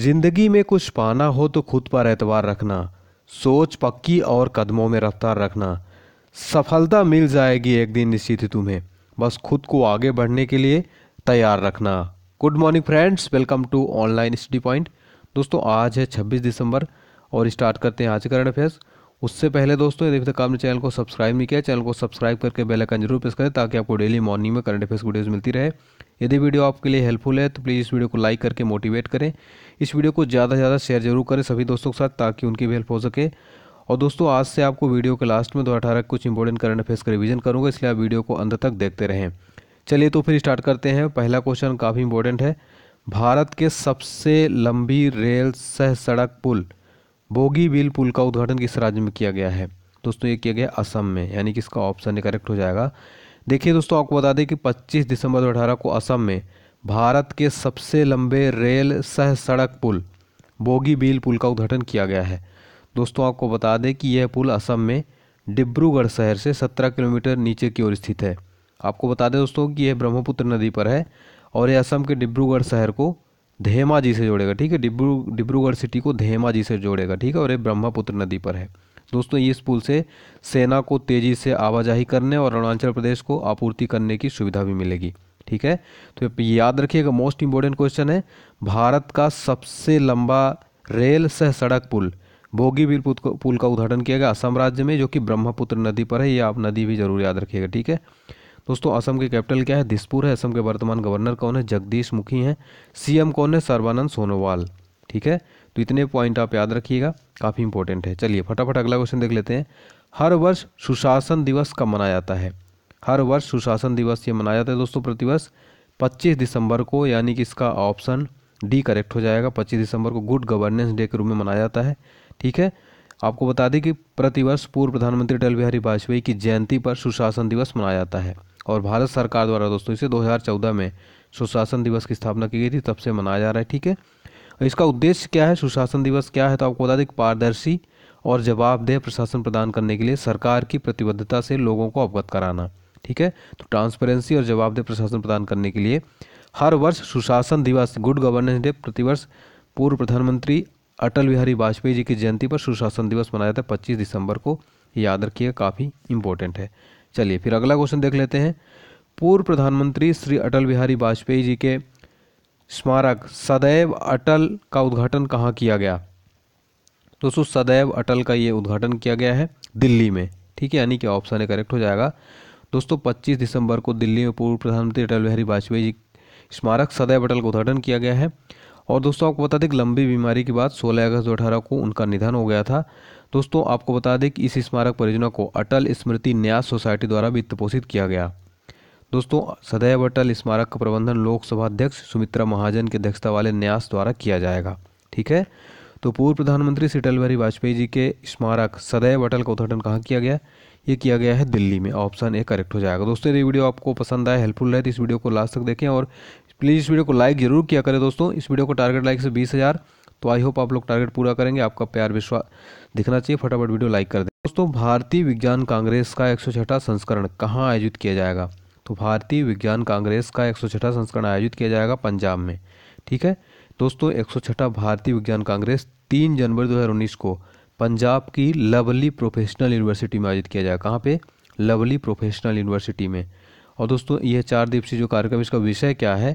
जिंदगी में कुछ पाना हो तो खुद पर एतवार रखना सोच पक्की और कदमों में रफ्तार रखना सफलता मिल जाएगी एक दिन निश्चित तुम्हें बस खुद को आगे बढ़ने के लिए तैयार रखना good morning friends welcome to online study point दोस्तों आज है 26 दिसंबर और स्टार्ट करते हैं आज करंट अफेयर्स उससे पहले दोस्तों यदि तक आपने चैनल को सब्सक्राइब नहीं किया चैनल को सब्सक्राइब करके बेल आइकन जरूर प्रेस करें ताकि आपको डेली मॉर्निंग में करंट अफेयर्स वीडियोस मिलती रहे यदि वीडियो आपके लिए हेल्पफुल है तो प्लीज़ इस वीडियो को लाइक करके मोटिवेट करें इस वीडियो को ज़्यादा से ज़्यादा शेयर जरूर करें सभी दोस्तों के साथ ताकि उनकी भी हेल्प हो सके और दोस्तों आज से आपको वीडियो के लास्ट में दो अठारह कुछ इंपॉर्टेंट करंट अफेयर्स का रिविजन करूँगा इसलिए आप वीडियो को अंत तक देखते रहें चलिए तो फिर स्टार्ट करते हैं पहला क्वेश्चन काफ़ी इंपॉर्टेंट है भारत के सबसे लंबी रेल सह सड़क पुल बोगी बिल पुल का उद्घाटन किस राज्य में किया गया है दोस्तों ये किया गया असम में यानी कि इसका ऑप्शन करेक्ट हो जाएगा देखिए दोस्तों आपको बता दें कि 25 दिसंबर दो को असम में भारत के सबसे लंबे रेल सह सड़क पुल बोगी बिल पुल का उद्घाटन किया गया है दोस्तों आपको बता दें कि यह पुल असम में डिब्रूगढ़ शहर से 17 किलोमीटर नीचे की ओर स्थित है आपको बता दें दोस्तों कि यह ब्रह्मपुत्र नदी पर है और यह असम के डिब्रूगढ़ शहर को धेमाजी से जोड़ेगा ठीक है डिब्रू डिब्रूगढ़ सिटी को धेमाजी से जोड़ेगा ठीक है और ये ब्रह्मपुत्र नदी पर है दोस्तों इस पुल से सेना को तेज़ी से आवाजाही करने और अरुणाचल प्रदेश को आपूर्ति करने की सुविधा भी मिलेगी ठीक है तो याद रखिएगा मोस्ट इंपॉर्टेंट क्वेश्चन है भारत का सबसे लंबा रेल सह सड़क पुल भोगीबीर पुल का उद्घाटन किया गया असम राज्य में जो कि ब्रह्मपुत्र नदी पर है ये आप नदी भी जरूर याद रखिएगा ठीक है दोस्तों असम की कैपिटल क्या है दिसपुर है असम के वर्तमान गवर्नर कौन है जगदीश मुखी हैं सीएम कौन है सर्वानंद सोनोवाल ठीक है तो इतने पॉइंट आप याद रखिएगा काफ़ी इंपॉर्टेंट है चलिए फटाफट अगला क्वेश्चन देख लेते हैं हर वर्ष सुशासन दिवस कब मनाया जाता है हर वर्ष सुशासन दिवस ये मनाया जाता है दोस्तों प्रतिवर्ष पच्चीस दिसंबर को यानी कि इसका ऑप्शन डी करेक्ट हो जाएगा पच्चीस दिसंबर को गुड गवर्नेंस डे के रूप में मनाया जाता है ठीक है आपको बता दें कि प्रतिवर्ष पूर्व प्रधानमंत्री अटल बिहारी वाजपेयी की जयंती पर सुशासन दिवस मनाया जाता है और भारत सरकार द्वारा दोस्तों इसे 2014 में सुशासन दिवस की स्थापना की गई थी तब से मनाया जा रहा है ठीक है इसका उद्देश्य क्या है सुशासन दिवस क्या है तो आपको बता दें पारदर्शी और जवाबदेह प्रशासन प्रदान करने के लिए सरकार की प्रतिबद्धता से लोगों को अवगत कराना ठीक है तो ट्रांसपेरेंसी और जवाबदेह प्रशासन प्रदान करने के लिए हर वर्ष सुशासन दिवस गुड गवर्नेंस डे प्रतिवर्ष पूर्व प्रधानमंत्री अटल बिहारी वाजपेयी जी की जयंती पर सुशासन दिवस मनाया जाता है पच्चीस दिसंबर को याद रखिएगा काफ़ी इंपॉर्टेंट है चलिए फिर अगला क्वेश्चन देख लेते हैं पूर्व प्रधानमंत्री श्री अटल बिहारी वाजपेयी जी के स्मारक सदैव अटल का उद्घाटन कहाँ किया गया दोस्तों सदैव अटल का ये उद्घाटन किया गया है दिल्ली में ठीक है यानी कि ऑप्शन है करेक्ट हो जाएगा दोस्तों 25 दिसंबर को दिल्ली में पूर्व प्रधानमंत्री अटल बिहारी वाजपेयी जी स्मारक सदैव अटल का उद्घाटन किया गया है और दोस्तों आपको बता दें कि लंबी बीमारी के बाद 16 अगस्त दो अठारह को उनका निधन हो गया था दोस्तों आपको बता दें कि इस स्मारक परियोजना को अटल स्मृति न्यास सोसाइटी द्वारा वित्त पोषित किया गया दोस्तों सदैव अटल स्मारक का प्रबंधन लोकसभा अध्यक्ष सुमित्रा महाजन की अध्यक्षता वाले न्यास द्वारा किया जाएगा ठीक है तो पूर्व प्रधानमंत्री श्री अटल बिहारी वाजपेयी जी के स्मारक सदैव अटल का उद्घाटन कहाँ किया गया ये किया गया है दिल्ली में ऑप्शन ए करेक्ट हो जाएगा दोस्तों ये वीडियो आपको पसंद आए हेल्पफुल रहे तो इस वीडियो को लास्ट तक देखें और प्लीज़ इस वीडियो को लाइक ज़रूर किया करें दोस्तों इस वीडियो को टारगेट लाइक से बीस हज़ार तो आई होप आप लोग टारगेट पूरा करेंगे आपका प्यार विश्वास दिखना चाहिए फटाफट वीडियो लाइक कर दें दोस्तों भारतीय विज्ञान कांग्रेस का एक संस्करण कहाँ आयोजित किया जाएगा तो भारतीय विज्ञान कांग्रेस का एक संस्करण आयोजित किया जाएगा पंजाब में ठीक है दोस्तों एक भारतीय विज्ञान कांग्रेस तीन जनवरी दो को पंजाब की लवली प्रोफेशनल यूनिवर्सिटी में आयोजित किया जाएगा कहाँ पे लवली प्रोफेशनल यूनिवर्सिटी में और दोस्तों यह चार दिवसीय जो कार्यक्रम इसका विषय क्या है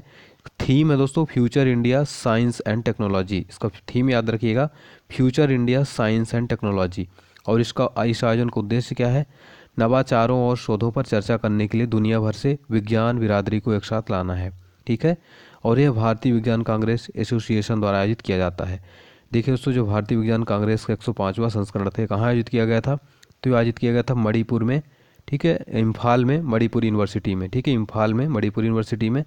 थीम है दोस्तों future India science and technology इसका थीम याद रखिएगा future India science and technology और इसका इस आयोजन का उद्देश्य क्या है नवाचारों और शोधों पर चर्चा करने के लिए दुनिया भर से विज्ञान बिरादरी को एक साथ लाना है ठीक है और यह भारतीय विज्ञान कांग्रेस एसोसिएशन द्वारा आयोजित किया जाता है देखिए दोस्तों जो भारतीय विज्ञान कांग्रेस का एक संस्करण थे कहाँ आयोजित किया गया था तो आयोजित किया गया था मणिपुर में ठीक है इम्फाल में मणिपुर यूनिवर्सिटी में ठीक है इम्फाल में मणिपुर यूनिवर्सिटी में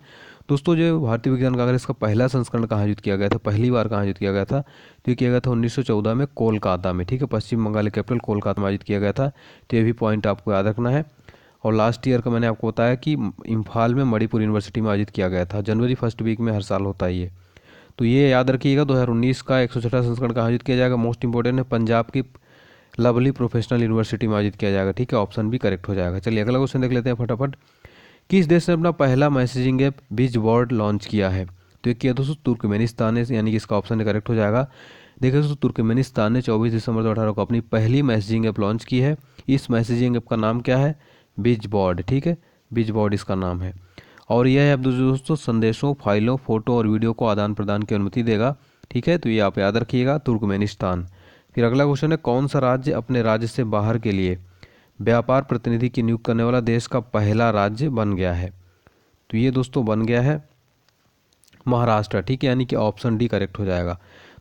दोस्तों जो भारतीय विज्ञान कांग्रेस इसका पहला संस्करण कहाँ आयोजित किया गया था पहली बार कहाँ आयोजित किया गया था तो ये किया गया था 1914 में कोलकाता में ठीक है पश्चिम बंगाल कैपिटल कोलकाता में आयोजित किया गया था तो ये भी पॉइंट आपको याद रखना है और लास्ट ईयर का मैंने आपको बताया कि इम्फाल में मणिपुर यूनिवर्सिटी में आयोजित किया गया था जनवरी फर्स्ट वीक में हर साल होता है ये तो ये याद रखिएगा दो का एक संस्करण कहाँ आयोजित किया जाएगा मोस्ट इंपॉर्टेंट है पंजाब की लवली प्रोफेशनल यूनिवर्सिटी में आयोजित किया जाएगा ठीक है ऑप्शन भी करेक्ट हो जाएगा चलिए अगला क्वेश्चन देख लेते हैं फटाफट किस देश ने अपना पहला मैसेजिंग ऐप बीज वर्ड लॉन्च किया है तो ये किया दोस्तों तुर्कमेनिस्तान ने यानी कि इसका ऑप्शन करेक्ट हो जाएगा देखिए दोस्तों तुर्कमेनिस्तान ने 24 दिसंबर दो को अपनी पहली मैसेजिंग ऐप लॉन्च की है इस मैसेजिंग ऐप का नाम क्या है बीज बॉर्ड ठीक है बीज बॉर्ड इसका नाम है और यह ऐप दोस्तों संदेशों फाइलों फोटो और वीडियो को आदान प्रदान की अनुमति देगा ठीक है तो ये आप याद रखिएगा तुर्कमेनिस्तान फिर अगला क्वेश्चन है कौन सा राज्य अपने राज्य से बाहर के लिए व्यापार प्रतिनिधि की नियुक्त करने वाला देश का पहला राज्य बन गया है तो ये दोस्तों बन गया है महाराष्ट्र ठीक है यानी कि ऑप्शन डी करेक्ट हो जाएगा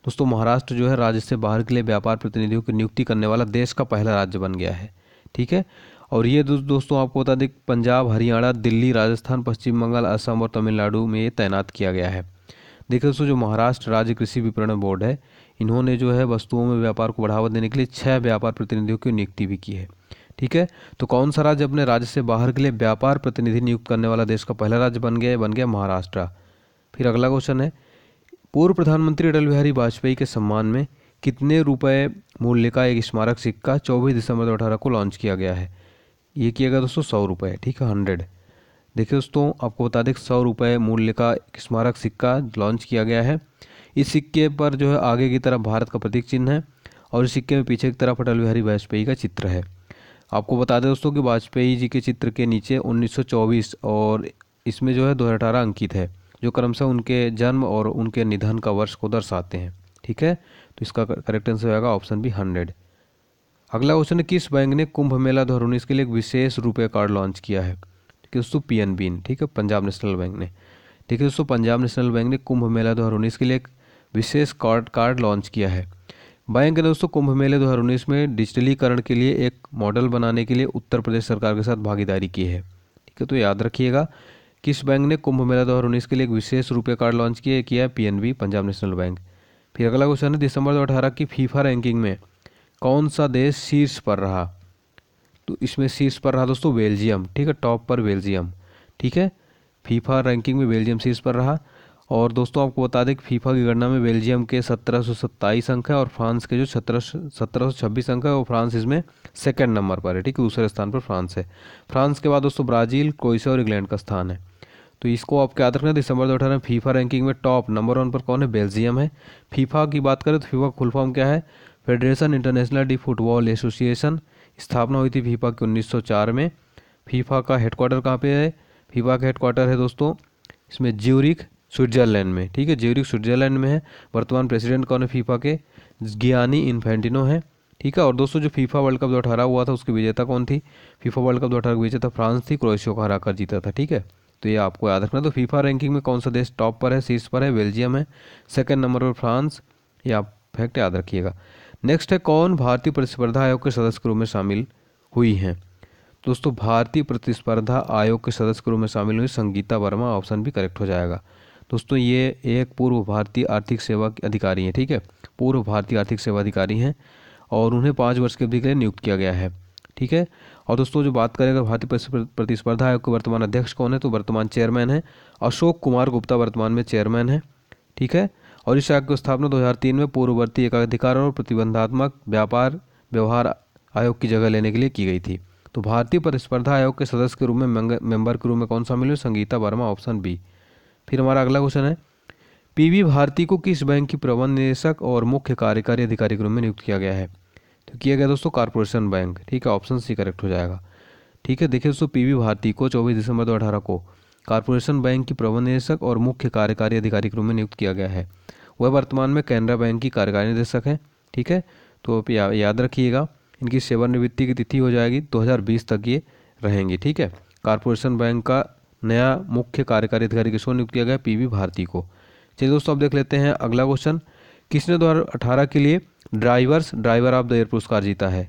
दोस्तों महाराष्ट्र जो है राज्य से बाहर के लिए व्यापार प्रतिनिधियों की नियुक्ति करने वाला देश का पहला राज्य बन गया है ठीक है और ये दो, दोस्तों आपको बता दें पंजाब हरियाणा दिल्ली राजस्थान पश्चिम बंगाल असम और तमिलनाडु में तैनात किया गया है देखिए दोस्तों जो महाराष्ट्र राज्य कृषि विपणन बोर्ड है इन्होंने जो है वस्तुओं में व्यापार को बढ़ावा देने के लिए छः व्यापार प्रतिनिधियों की नियुक्ति भी की है ठीक है तो कौन सा राज्य अपने राज्य से बाहर के लिए व्यापार प्रतिनिधि नियुक्त करने वाला देश का पहला राज्य बन गया बन गया महाराष्ट्र फिर अगला क्वेश्चन है पूर्व प्रधानमंत्री अटल बिहारी वाजपेयी के सम्मान में कितने रुपए मूल्य का एक स्मारक सिक्का चौबीस दिसंबर दो अठारह को लॉन्च किया गया है ये किया गया दोस्तों सौ रुपये ठीक है हंड्रेड देखिए दोस्तों आपको बता दें सौ रुपये मूल्य का स्मारक सिक्का लॉन्च किया गया है इस सिक्के पर जो है आगे की तरफ भारत का प्रतीक चिन्ह है और इस सिक्के में पीछे की तरफ अटल बिहारी वाजपेयी का चित्र है आपको बता दें दोस्तों कि वाजपेयी जी के चित्र के नीचे 1924 और इसमें जो है दो अंकित है जो क्रमशः उनके जन्म और उनके निधन का वर्ष को दर्शाते हैं ठीक है तो इसका करेक्ट आंसर होगा ऑप्शन बी हंड्रेड अगला क्वेश्चन है किस बैंक ने कुंभ मेला दो के लिए एक विशेष रुपये कार्ड लॉन्च किया है ठीक है दोस्तों पी ठीक है पंजाब नेशनल बैंक ने ठीक है दोस्तों पंजाब नेशनल बैंक ने कुंभ मेला दो के लिए एक विशेष कार्ड कार्ड लॉन्च किया है बैंक ने दोस्तों कुंभ मेले 2019 में डिजिटलीकरण के लिए एक मॉडल बनाने के लिए उत्तर प्रदेश सरकार के साथ भागीदारी की है ठीक है तो याद रखिएगा किस बैंक ने कुंभ मेला 2019 के लिए एक विशेष रुपये कार्ड लॉन्च किया किया पीएनबी पंजाब नेशनल बैंक फिर अगला क्वेश्चन है दिसंबर दो की फीफा रैंकिंग में कौन सा देश शीर्ष पर रहा तो इसमें शीर्ष पर रहा दोस्तों बेल्जियम ठीक है टॉप पर बेल्जियम ठीक है फीफा रैंकिंग में बेल्जियम शीर्ष पर रहा और दोस्तों आपको बता दें कि फीफा की गणना में बेल्जियम के सत्रह सौ सत्ताईस अंक है और फ्रांस के जो सत्रह सत्रह सौ छब्बीस अंक है वो फ्रांस इसमें सेकेंड नंबर पर है ठीक है दूसरे स्थान पर फ्रांस है फ्रांस के बाद दोस्तों ब्राज़ील क्रोएशिया और इंग्लैंड का स्थान है तो इसको आप याद रखना दिसंबर दो अठारह फीफा रैंकिंग में टॉप नंबर वन पर कौन है बेल्जियम है फीफा की बात करें तो फीफा फुल फॉर्म क्या है federation international de football association स्थापना हुई थी फीफा की चार में फीफा का हेडक्वार्टर कहाँ पे है फीफा का हेडक्वार्टर है दोस्तों इसमें ज्यूरिक स्विट्जरलैंड में ठीक है ज्यूरिक स्विट्जरलैंड में है वर्तमान प्रेसिडेंट कौन है फीफा के ज्ञानी इन्फेंटिनो है ठीक है और दोस्तों जो फीफा वर्ल्ड कप दो अठारह हुआ था उसकी विजेता कौन थी फीफा वर्ल्ड कप दो अठारह विजेता फ्रांस थी क्रोएशिया को कर जीता था ठीक है तो ये आपको याद रखना तो फीफा रैंकिंग में कौन सा देश टॉप पर है शीर्ष पर है बेल्जियम है सेकेंड नंबर पर फ्रांस ये आप फैक्ट याद रखिएगा नेक्स्ट है कौन भारतीय प्रतिस्पर्धा आयोग के सदस्य के रूप में शामिल हुई हैं दोस्तों भारतीय प्रतिस्पर्धा आयोग के सदस्य के रूप में शामिल हुई संगीता वर्मा ऑप्शन भी करेक्ट हो जाएगा दोस्तों ये एक पूर्व भारतीय आर्थिक सेवा अधिकारी हैं ठीक है पूर्व भारतीय आर्थिक सेवा अधिकारी हैं और उन्हें पाँच वर्ष के अवधि के लिए नियुक्त किया गया है ठीक है और दोस्तों जो बात करें अगर भारतीय प्रतिस्पर्धा आयोग के वर्तमान अध्यक्ष कौन है तो वर्तमान चेयरमैन है अशोक कुमार गुप्ता वर्तमान में चेयरमैन है ठीक है और इस आयोग की स्थापना 2003 में पूर्ववर्ती एकाधिकार और प्रतिबंधात्मक व्यापार व्यवहार आयोग की जगह लेने के लिए की गई थी तो भारतीय प्रतिस्पर्धा आयोग के सदस्य के रूप में मेंबर के रूप में कौन सा मिले संगीता वर्मा ऑप्शन बी फिर हमारा अगला क्वेश्चन है पीवी भारती को किस बैंक की प्रबंध निदेशक और मुख्य कार्यकारी अधिकारी के रूप में नियुक्त किया गया है तो किया गया दोस्तों कॉरपोरेशन बैंक ठीक है ऑप्शन सी करेक्ट हो जाएगा ठीक है देखिए दोस्तों पीवी भारती को चौबीस दिसंबर दो अठारह को कॉरपोरेशन बैंक की प्रबंध निदेशक और मुख्य कार्यकारी अधिकारी के रूप में नियुक्त किया गया है वह वर्तमान में कैनरा बैंक की कार्यकारी निदेशक हैं ठीक है तो आप या, याद रखिएगा इनकी सेवानिवृत्ति की तिथि हो जाएगी 2020 तक ये रहेंगी ठीक है कॉरपोरेशन बैंक का नया मुख्य कार्यकारी अधिकारी किसको नियुक्त किया गया पीवी भारती को चलिए दोस्तों अब देख लेते हैं अगला क्वेश्चन किसने दो हज़ार के लिए drivers driver of the year पुरस्कार जीता है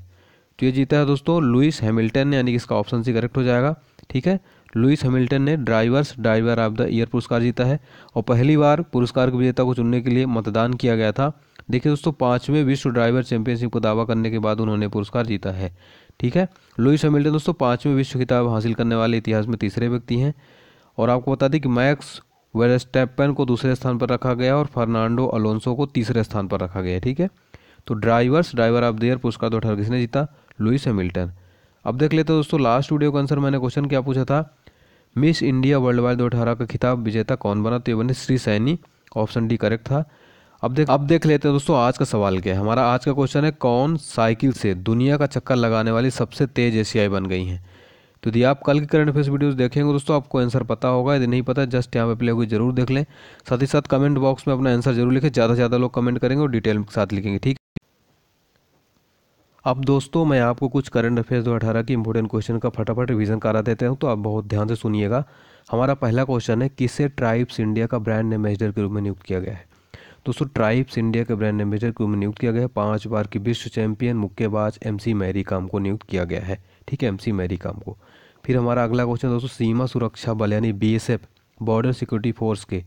तो ये जीता है दोस्तों लुइस हैमिल्टन ने यानी कि इसका ऑप्शन सी करेक्ट हो जाएगा ठीक है लुइस हैमिल्टन ने drivers driver of the year पुरस्कार जीता है और पहली बार पुरस्कार के विजेता को चुनने के लिए मतदान किया गया था देखिए दोस्तों पाँचवें विश्व ड्राइवर चैंपियनशिप को दावा करने के बाद उन्होंने पुरस्कार जीता है ठीक है लुइस हैमिल्टन दोस्तों पाँचवें विश्व खिताब हासिल करने वाले इतिहास में तीसरे व्यक्ति हैं और आपको बता दें कि मैक्स वेरस्टेपन को दूसरे स्थान पर रखा गया और फर्नांडो अलोंसो को तीसरे स्थान पर रखा गया ठीक है तो ड्राइवर्स ड्राइवर ऑफ देयर पुरस्कार दो अठारह किसने जीता लुइस हैमिल्टन अब देख लेते हैं दोस्तों लास्ट वीडियो का आंसर मैंने क्वेश्चन क्या पूछा था मिस इंडिया वर्ल्ड वाइड दो अठारह का खिताब विजेता कौन बना तो ये बने Shri Saini option D correct था अब देख अब देख लेते हैं दोस्तों आज का सवाल क्या है हमारा आज का क्वेश्चन है कौन साइकिल से दुनिया का चक्कर लगाने वाली सबसे तेज एशियाई बन गई हैं तो यदि आप कल के करंट अफेयर्स वीडियोस देखेंगे दोस्तों आपको आंसर पता होगा यदि नहीं पता जस्ट यहाँ पे प्ले होगी जरूर देख लें साथ ही साथ कमेंट बॉक्स में अपना आंसर जरूर लिखें ज़्यादा से ज़्यादा लोग कमेंट करेंगे और डिटेल के साथ लिखेंगे ठीक अब दोस्तों मैं आपको कुछ करंट अफेयर्स दो अठारह की इंपॉर्टेंट क्वेश्चन का फटाफट रिविजन करा देते हैं तो आप बहुत ध्यान से सुनिएगा हमारा पहला क्वेश्चन है किसे ट्राइब्स इंडिया का ब्रांड एम्बेसडर के रूप में नियुक्त किया गया है दोस्तों ट्राइब्स इंडिया के ब्रांड एम्बेसडर को नियुक्त किया गया है पांच बार की विश्व चैंपियन मुक्केबाज एम सी मैरी काम को नियुक्त किया गया है ठीक है एम सी मैरी काम को फिर हमारा अगला क्वेश्चन दोस्तों सीमा सुरक्षा बल यानी B S F border security force के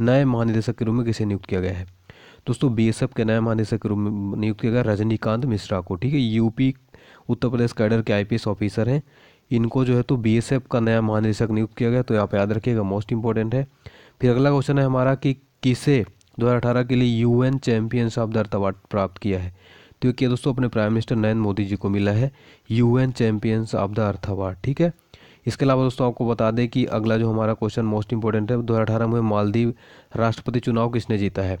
नए महानिदेशक के रूप में किसे नियुक्त किया गया है दोस्तों बी एस एफ के नए महानिदेशक के रूप में नियुक्त किया गया रजनीकांत मिश्रा को ठीक है यूपी उत्तर प्रदेश कैडर के एस ऑफिसर हैं इनको जो है तो बी एस एफ का नया महानिदेशक नियुक्त किया गया तो आप याद रखिएगा मोस्ट इंपॉर्टेंट है फिर अगला क्वेश्चन है हमारा कि किसे 2018 के लिए UN champions of the earth award प्राप्त किया है तो ये दोस्तों अपने प्राइम मिनिस्टर नरेंद्र मोदी जी को मिला है UN champions of the earth award ठीक है इसके अलावा दोस्तों आपको बता दें कि अगला जो हमारा क्वेश्चन मोस्ट इंपॉर्टेंट है दो में मालदीव राष्ट्रपति चुनाव किसने जीता है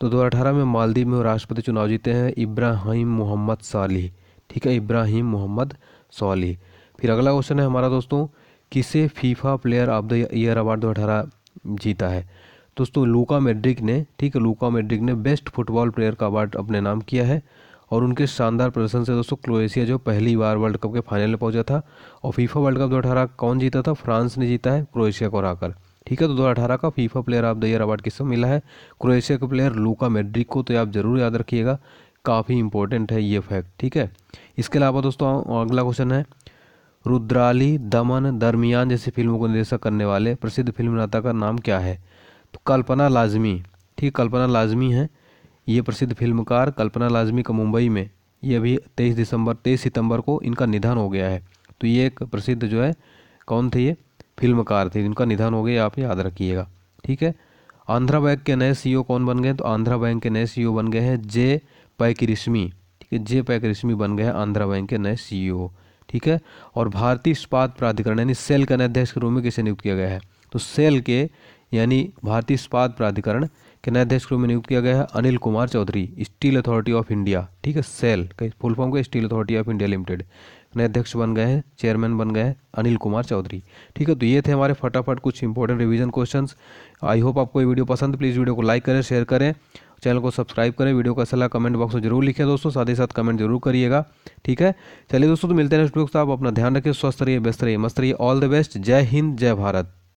तो दो में मालदीव में राष्ट्रपति चुनाव जीते हैं इब्राहिम मोहम्मद सालिह ठीक है इब्राहिम मोहम्मद सालिह फिर अगला क्वेश्चन है हमारा दोस्तों किसे FIFA player of the year award दो जीता है दोस्तों लूका मेड्रिक ने ठीक है लूका मेड्रिक ने बेस्ट फुटबॉल प्लेयर का अवार्ड अपने नाम किया है और उनके शानदार प्रदर्शन से दोस्तों क्रोएशिया जो पहली बार वर्ल्ड कप के फाइनल में पहुंचा था और फीफा वर्ल्ड कप दो कौन जीता था फ्रांस ने जीता है क्रोएशिया को हराकर ठीक है तो दो का FIFA player of the year award किससे मिला है क्रोएशिया के प्लेयर लूका मेड्रिक को तो आप ज़रूर याद रखिएगा काफ़ी इंपॉर्टेंट है ये फैक्ट ठीक है इसके अलावा दोस्तों अगला क्वेश्चन है रुद्राली दमन दरमियान जैसी फिल्मों को निर्देशक करने वाले प्रसिद्ध फिल्म निर्माता का नाम क्या है तो कल्पना लाजमी ठीक कल्पना लाजमी है ये प्रसिद्ध फिल्मकार कल्पना लाजमी का मुंबई में ये अभी तेईस दिसंबर तेईस सितंबर को इनका निधन हो गया है तो ये एक प्रसिद्ध जो है कौन थे ये फिल्मकार थे इनका निधन हो गया आप याद रखिएगा ठीक है आंध्रा बैंक के नए सीईओ e कौन बन गए तो आंध्रा बैंक के नए सीईओ e बन गए हैं जे पैक रिश्मी ठीक है जे पैक रिश्मी बन गए हैं आंध्रा बैंक के नए सीईओ e ठीक है और भारतीय इस्पात प्राधिकरण यानी सेल का नए अध्यक्ष के रूप में किसे नियुक्त किया गया है तो सेल के यानी भारतीय इस्पात प्राधिकरण के नए अध्यक्ष में नियुक्त किया गया है Anil Kumar Chaudhary Steel Authority of India ठीक है सेल का फुल फॉर्म का Steel Authority of India Limited नए अध्यक्ष बन गए हैं चेयरमैन बन गए हैं अनिल कुमार चौधरी ठीक है तो ये थे हमारे फटाफट कुछ important revision question I hope आपको ये वीडियो पसंद प्लीज़ वीडियो को लाइक करें शेयर करें चैनल को सब्सक्राइब करें वीडियो का सलाह कमेंट बॉक्स में जरूर लिखें दोस्तों साथ ही साथ कमेंट जरूर करिएगा ठीक है चलिए दोस्तों तो मिलते हैं नेक्स्ट वीडियो आप अपना ध्यान रखिए स्वस्थ रहिए व्यस्त रहिए मस्त रहिए ऑल द बेस्ट जय हिंद जय भारत